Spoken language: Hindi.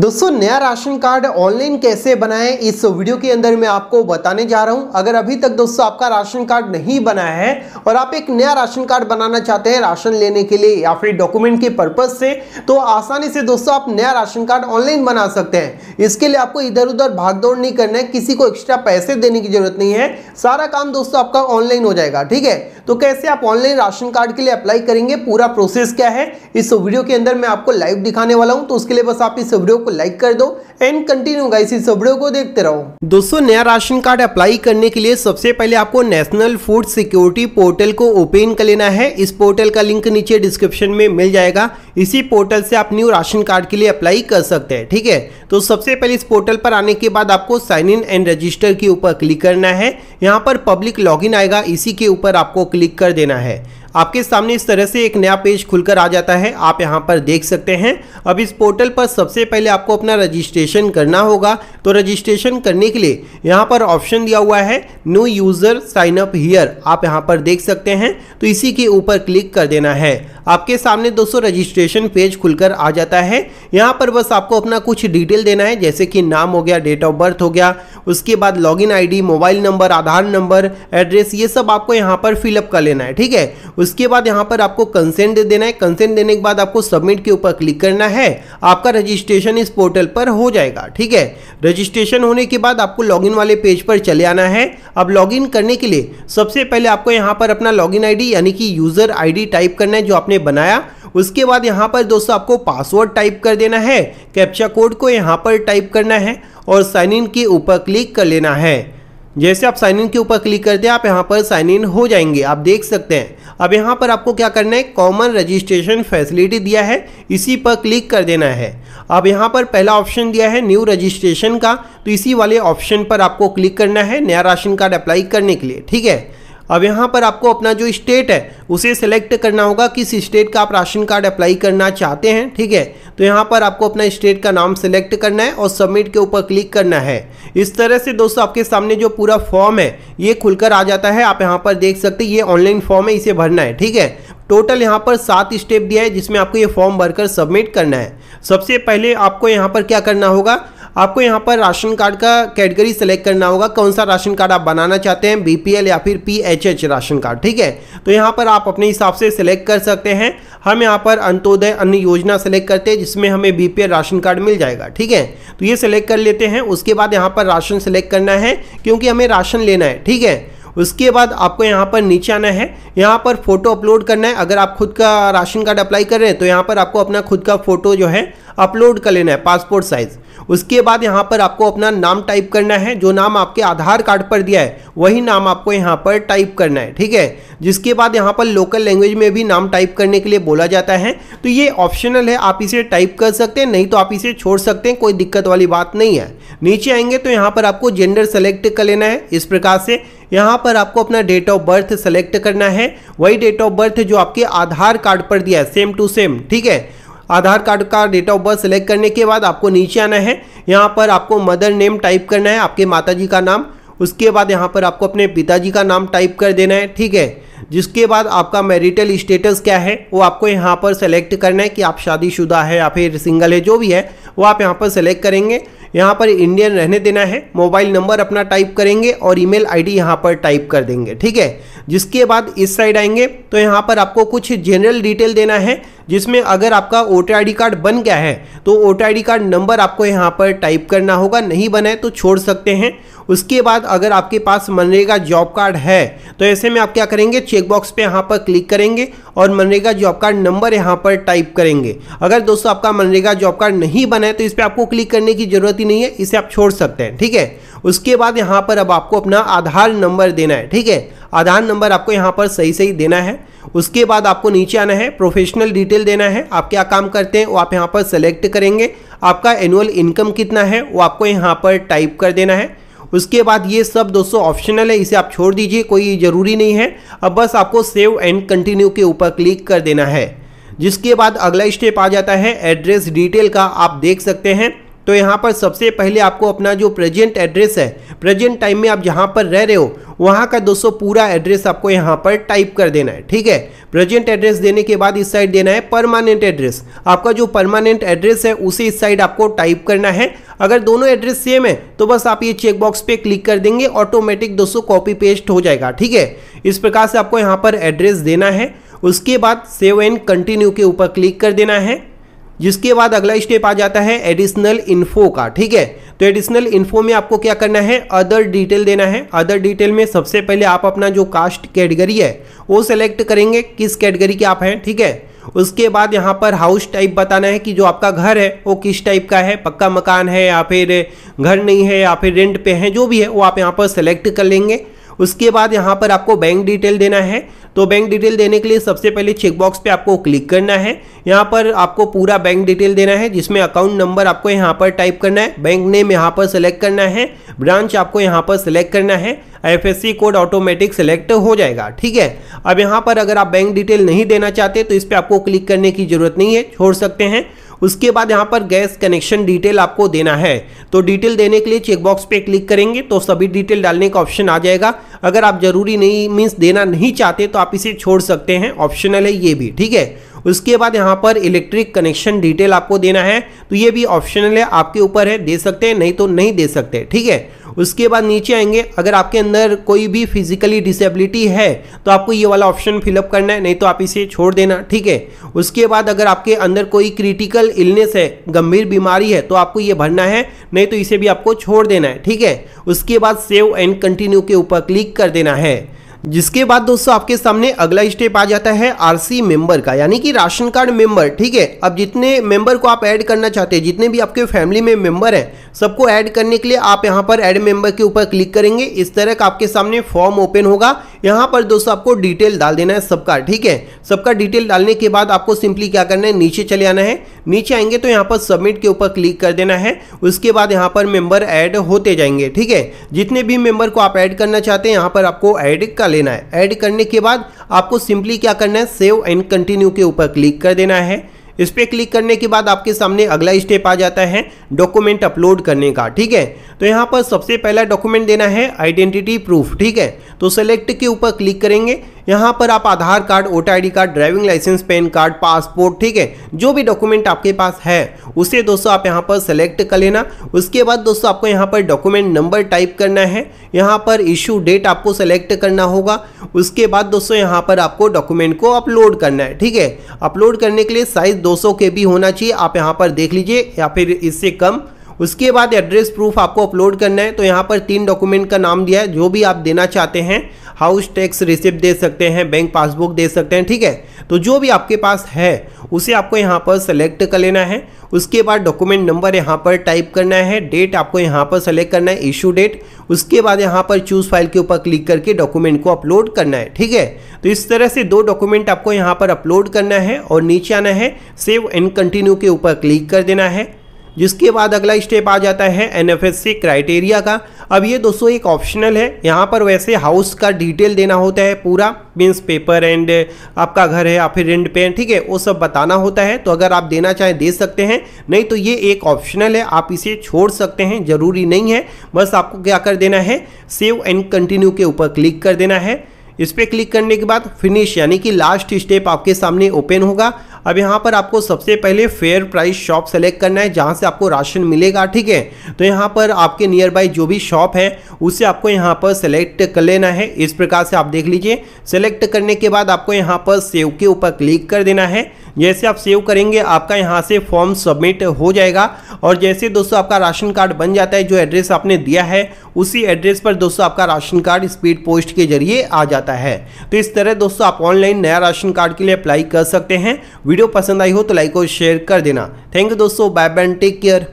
दोस्तों नया राशन कार्ड ऑनलाइन कैसे बनाएं इस वीडियो के अंदर मैं आपको बताने जा रहा हूं अगर अभी तक दोस्तों आपका राशन कार्ड नहीं बना है और आप एक नया राशन कार्ड बनाना चाहते हैं राशन लेने के लिए या फिर डॉक्यूमेंट के पर्पज से तो आसानी से दोस्तों आप नया राशन कार्ड ऑनलाइन बना सकते हैं इसके लिए आपको इधर उधर भागदौड़ नहीं करना है किसी को एक्स्ट्रा पैसे देने की जरूरत नहीं है सारा काम दोस्तों आपका ऑनलाइन हो जाएगा ठीक है तो कैसे आप ऑनलाइन राशन कार्ड के लिए अप्लाई करेंगे पूरा प्रोसेस क्या है इस वीडियो के अंदर मैं आपको लाइव दिखाने वाला हूं तो उसके लिए बस आप इस वीडियो को लाइक कर दो एंड कंटिन्यू गाइस इस वीडियो को देखते रहो दोस्तों नया राशन कार्ड अप्लाई करने के लिए सबसे पहले आपको नेशनल फूड सिक्योरिटी पोर्टल को ओपन कर लेना है इस पोर्टल का लिंक नीचे डिस्क्रिप्शन में मिल जाएगा इसी पोर्टल से आप न्यू राशन कार्ड के लिए अप्लाई कर सकते हैं ठीक है तो सबसे पहले इस पोर्टल पर आने के बाद आपको साइन इन एंड रजिस्टर के ऊपर क्लिक करना है यहाँ पर पब्लिक लॉग आएगा इसी के ऊपर आपको क्लिक कर देना है आपके सामने इस तरह से एक नया पेज खुलकर आ जाता है आप यहाँ पर देख सकते हैं अब इस पोर्टल पर सबसे पहले आपको अपना रजिस्ट्रेशन करना होगा तो रजिस्ट्रेशन करने के लिए यहाँ पर ऑप्शन दिया हुआ है new user sign up here आप यहाँ पर देख सकते हैं तो इसी के ऊपर क्लिक कर देना है आपके सामने दोस्तों रजिस्ट्रेशन पेज खुलकर आ जाता है यहाँ पर बस आपको अपना कुछ डिटेल देना है जैसे कि नाम हो गया डेट ऑफ बर्थ हो गया उसके बाद login ID mobile number Aadhaar number address ये सब आपको यहाँ पर फिलअप कर लेना है ठीक है उसके बाद यहाँ पर आपको कंसेंट दे देना है कंसेंट देने के बाद आपको सबमिट के ऊपर क्लिक करना है आपका रजिस्ट्रेशन इस पोर्टल पर हो जाएगा ठीक है रजिस्ट्रेशन होने के बाद आपको लॉगिन वाले पेज पर चले आना है अब लॉगिन करने के लिए सबसे पहले आपको यहाँ पर अपना लॉगिन आईडी यानी कि यूजर आईडी टाइप करना है जो आपने आपने बनाया उसके बाद यहाँ पर दोस्तों आपको पासवर्ड टाइप कर देना है कैप्चा कोड को यहाँ पर टाइप करना है और साइन इन के ऊपर क्लिक कर लेना है जैसे आप साइन इन के ऊपर क्लिक करते हैं आप यहाँ पर साइन इन हो जाएंगे आप देख सकते हैं अब यहाँ पर आपको क्या करना है कॉमन रजिस्ट्रेशन फैसिलिटी दिया है इसी पर क्लिक कर देना है अब यहाँ पर पहला ऑप्शन दिया है न्यू रजिस्ट्रेशन का तो इसी वाले ऑप्शन पर आपको क्लिक करना है नया राशन कार्ड अप्लाई करने के लिए ठीक है अब यहाँ पर आपको अपना जो स्टेट है उसे सिलेक्ट करना होगा किस स्टेट का आप राशन कार्ड अप्लाई करना चाहते हैं ठीक है तो यहाँ पर आपको अपना स्टेट का नाम सिलेक्ट करना है और सबमिट के ऊपर क्लिक करना है इस तरह से दोस्तों आपके सामने जो पूरा फॉर्म है ये खुलकर आ जाता है आप यहाँ पर देख सकते ये ऑनलाइन फॉर्म है इसे भरना है ठीक है टोटल यहाँ पर सात स्टेप दिया है जिसमें आपको ये फॉर्म भरकर सबमिट करना है सबसे पहले आपको यहाँ पर क्या करना होगा आपको यहाँ पर राशन कार्ड का कैटेगरी सेलेक्ट करना होगा कौन सा राशन कार्ड आप बनाना चाहते हैं बीपीएल या फिर पीएचएच राशन कार्ड ठीक है तो यहाँ पर आप अपने हिसाब से सिलेक्ट कर सकते हैं हम यहाँ पर अंत्योदय अन्य योजना सेलेक्ट करते हैं जिसमें हमें बी राशन कार्ड मिल जाएगा ठीक है तो ये सिलेक्ट कर लेते हैं उसके बाद यहाँ पर राशन सेलेक्ट करना है क्योंकि हमें राशन लेना है ठीक है उसके बाद आपको यहाँ पर नीचे आना है यहाँ पर फोटो अपलोड करना है अगर आप खुद का राशन कार्ड अप्लाई कर रहे हैं तो यहाँ पर आपको अपना खुद का फोटो जो है अपलोड कर लेना है पासपोर्ट साइज़ उसके बाद यहाँ पर आपको अपना नाम टाइप करना है जो नाम आपके आधार कार्ड पर दिया है वही नाम आपको यहाँ पर टाइप करना है ठीक है जिसके बाद यहाँ पर लोकल लैंग्वेज में भी नाम टाइप करने के लिए बोला जाता है तो ये ऑप्शनल है आप इसे टाइप कर सकते हैं नहीं तो आप इसे छोड़ सकते हैं कोई दिक्कत वाली बात नहीं है नीचे आएंगे तो यहाँ पर आपको जेंडर सेलेक्ट कर लेना है इस प्रकार से यहाँ पर आपको अपना डेट ऑफ बर्थ सेलेक्ट करना है वही डेट ऑफ बर्थ जो आपके आधार कार्ड पर दिया है सेम टू सेम ठीक है आधार कार्ड का डेट ऑफ बर्थ सेलेक्ट करने के बाद आपको नीचे आना है यहाँ पर आपको मदर नेम टाइप करना है आपके माता जी का नाम उसके बाद यहाँ पर आपको अपने पिताजी का नाम टाइप कर देना है ठीक है जिसके बाद आपका मैरिटल स्टेटस क्या है वो आपको यहाँ पर सेलेक्ट करना है कि आप शादीशुदा है या फिर सिंगल है जो भी है वो आप यहाँ पर सेलेक्ट करेंगे यहाँ पर इंडियन रहने देना है मोबाइल नंबर अपना टाइप करेंगे और ईमेल आईडी यहाँ पर टाइप कर देंगे ठीक है जिसके बाद इस साइड आएंगे तो यहाँ पर आपको कुछ जनरल डिटेल देना है जिसमें अगर आपका वोटर आई कार्ड बन गया है तो वोटर आई कार्ड नंबर आपको यहाँ पर टाइप करना होगा नहीं बनाए तो छोड़ सकते हैं उसके बाद अगर आपके पास मनरेगा जॉब कार्ड है तो ऐसे में आप क्या करेंगे चेकबॉक्स पे यहाँ पर क्लिक करेंगे और मनरेगा जॉब कार्ड नंबर यहाँ पर टाइप करेंगे अगर दोस्तों आपका मनरेगा जॉब कार्ड नहीं बना है तो इस पर आपको क्लिक करने की ज़रूरत ही नहीं है इसे आप छोड़ सकते हैं ठीक है उसके बाद यहाँ पर अब आपको अपना आधार नंबर देना है ठीक है आधार नंबर आपको यहाँ पर सही सही देना है उसके बाद आपको नीचे आना है प्रोफेशनल डिटेल देना है आप क्या काम करते हैं वो आप यहाँ पर सेलेक्ट करेंगे आपका एनुअल इनकम कितना है वो आपको यहाँ पर टाइप कर देना है उसके बाद ये सब दोस्तों ऑप्शनल है इसे आप छोड़ दीजिए कोई ज़रूरी नहीं है अब बस आपको सेव एंड कंटिन्यू के ऊपर क्लिक कर देना है जिसके बाद अगला स्टेप आ जाता है एड्रेस डिटेल का आप देख सकते हैं तो यहाँ पर सबसे पहले आपको अपना जो प्रेजेंट एड्रेस है प्रेजेंट टाइम में आप जहाँ पर रह रहे हो वहाँ का दोस्तों पूरा एड्रेस आपको यहाँ पर टाइप कर देना है ठीक है प्रेजेंट एड्रेस देने के बाद इस साइड देना है परमानेंट एड्रेस आपका जो परमानेंट एड्रेस है उसे इस साइड आपको टाइप करना है अगर दोनों एड्रेस सेम है तो बस आप ये चेकबॉक्स पे क्लिक कर देंगे ऑटोमेटिक दोस्तों कॉपी पेस्ट हो जाएगा ठीक है इस प्रकार से आपको यहाँ पर एड्रेस देना है उसके बाद सेव एंड कंटिन्यू के ऊपर क्लिक कर देना है जिसके बाद अगला स्टेप आ जाता है एडिशनल इन्फो का ठीक है तो एडिशनल इन्फो में आपको क्या करना है अदर डिटेल देना है अदर डिटेल में सबसे पहले आप अपना जो कास्ट कैटेगरी है वो सेलेक्ट करेंगे किस कैटेगरी के आप हैं ठीक है उसके बाद यहाँ पर हाउस टाइप बताना है कि जो आपका घर है वो किस टाइप का है पक्का मकान है या फिर घर नहीं है या फिर रेंट पे है जो भी है वो आप यहाँ पर सेलेक्ट कर लेंगे उसके बाद यहाँ पर आपको बैंक डिटेल देना है तो बैंक डिटेल देने के लिए सबसे पहले चेकबॉक्स पे आपको क्लिक करना है यहाँ पर आपको पूरा बैंक डिटेल देना है जिसमें अकाउंट नंबर आपको यहाँ पर टाइप करना है बैंक नेम यहाँ पर सेलेक्ट करना है ब्रांच आपको यहाँ पर सेलेक्ट करना है एफएससी कोड ऑटोमेटिक सेलेक्ट हो जाएगा ठीक है अब यहाँ पर अगर आप बैंक डिटेल नहीं देना चाहते तो इस पर आपको क्लिक करने की ज़रूरत नहीं है छोड़ सकते हैं उसके बाद यहाँ पर गैस कनेक्शन डिटेल आपको देना है तो डिटेल देने के लिए चेकबॉक्स पे क्लिक करेंगे तो सभी डिटेल डालने का ऑप्शन आ जाएगा अगर आप ज़रूरी नहीं मीन्स देना नहीं चाहते तो आप इसे छोड़ सकते हैं ऑप्शनल है ये भी ठीक है उसके बाद यहाँ पर इलेक्ट्रिक कनेक्शन डिटेल आपको देना है तो ये भी ऑप्शनल है आपके ऊपर है दे सकते हैं नहीं तो नहीं दे सकते ठीक है उसके बाद नीचे आएंगे अगर आपके अंदर कोई भी फिजिकली डिसेबिलिटी है तो आपको ये वाला ऑप्शन फिलअप करना है नहीं तो आप इसे छोड़ देना ठीक है उसके बाद अगर आपके अंदर कोई क्रिटिकल इलनेस है गंभीर बीमारी है तो आपको ये भरना है नहीं तो इसे भी आपको छोड़ देना है ठीक है उसके बाद सेव एंड कंटिन्यू के ऊपर क्लिक कर देना है जिसके बाद दोस्तों आपके सामने अगला स्टेप आ जाता है आरसी मेंबर का यानी कि राशन कार्ड मेंबर ठीक है अब जितने मेंबर को आप ऐड करना चाहते हैं जितने भी आपके फैमिली में मेंबर हैं सबको ऐड करने के लिए आप यहां पर ऐड मेंबर के ऊपर क्लिक करेंगे इस तरह का आपके सामने फॉर्म ओपन होगा यहां पर दोस्तों आपको डिटेल डाल देना है सबका ठीक है सबका डिटेल डालने के बाद आपको सिंपली क्या करना है नीचे चले आना है नीचे आएंगे तो यहाँ पर सबमिट के ऊपर क्लिक कर देना है उसके बाद यहाँ पर मेंबर ऐड होते जाएंगे ठीक है जितने भी मेंबर को आप ऐड करना चाहते हैं यहाँ पर आपको ऐड कर लेना है ऐड करने के बाद आपको सिंपली क्या करना है सेव एंड कंटिन्यू के ऊपर क्लिक कर देना है इस पर क्लिक करने के बाद आपके सामने अगला स्टेप आ जाता है डॉक्यूमेंट अपलोड करने का ठीक है तो यहाँ पर सबसे पहला डॉक्यूमेंट देना है आइडेंटिटी प्रूफ ठीक है तो सेलेक्ट के ऊपर क्लिक करेंगे यहाँ पर आप Aadhaar card voter I card driving licence PAN card passport ठीक है जो भी डॉक्यूमेंट आपके पास है उसे दोस्तों आप यहाँ पर सेलेक्ट कर लेना उसके बाद दोस्तों आपको यहाँ पर डॉक्यूमेंट नंबर टाइप करना है यहाँ पर इशू डेट आपको सेलेक्ट करना होगा उसके बाद दोस्तों यहाँ पर आपको डॉक्यूमेंट को अपलोड करना है ठीक है अपलोड करने के लिए साइज दो के भी होना चाहिए आप यहाँ पर देख लीजिए या फिर इससे कम उसके बाद एड्रेस प्रूफ आपको अपलोड करना है तो यहाँ पर तीन डॉक्यूमेंट का नाम दिया है जो भी आप देना चाहते हैं हाउस टैक्स रिसिप्ट दे सकते हैं बैंक पासबुक दे सकते हैं ठीक है तो जो भी आपके पास है उसे आपको यहाँ पर सेलेक्ट कर लेना है उसके बाद डॉक्यूमेंट नंबर यहाँ पर टाइप करना है डेट आपको यहाँ पर सेलेक्ट करना है इशू डेट उसके बाद यहाँ पर चूज फाइल के ऊपर क्लिक करके डॉक्यूमेंट को अपलोड करना है ठीक है तो इस तरह से दो डॉक्यूमेंट आपको यहाँ पर अपलोड करना है और नीचे आना है सेव एंड कंटिन्यू के ऊपर क्लिक कर देना है जिसके बाद अगला स्टेप आ जाता है एन क्राइटेरिया का अब ये दोस्तों एक ऑप्शनल है यहाँ पर वैसे हाउस का डिटेल देना होता है पूरा मीन्स पेपर एंड आपका घर है या फिर रेंट पे ठीक है वो सब बताना होता है तो अगर आप देना चाहें दे सकते हैं नहीं तो ये एक ऑप्शनल है आप इसे छोड़ सकते हैं ज़रूरी नहीं है बस आपको क्या कर देना है सेव एंड कंटिन्यू के ऊपर क्लिक कर देना है इस पर क्लिक करने के बाद फिनिश यानी कि लास्ट स्टेप आपके सामने ओपन होगा अब यहाँ पर आपको सबसे पहले फेयर प्राइस शॉप सेलेक्ट करना है जहाँ से आपको राशन मिलेगा ठीक है तो यहाँ पर आपके नियर बाई जो भी शॉप है उसे आपको यहाँ पर सेलेक्ट कर लेना है इस प्रकार से आप देख लीजिए सेलेक्ट करने के बाद आपको यहाँ पर सेव के ऊपर क्लिक कर देना है जैसे आप सेव करेंगे आपका यहाँ से फॉर्म सबमिट हो जाएगा और जैसे दोस्तों आपका राशन कार्ड बन जाता है जो एड्रेस आपने दिया है उसी एड्रेस पर दोस्तों आपका राशन कार्ड स्पीड पोस्ट के जरिए आ जाता है तो इस तरह दोस्तों आप ऑनलाइन नया राशन कार्ड के लिए अप्लाई कर सकते हैं वीडियो पसंद आई हो तो लाइक और शेयर कर देना थैंक यू दोस्तों बाय बाय टेक केयर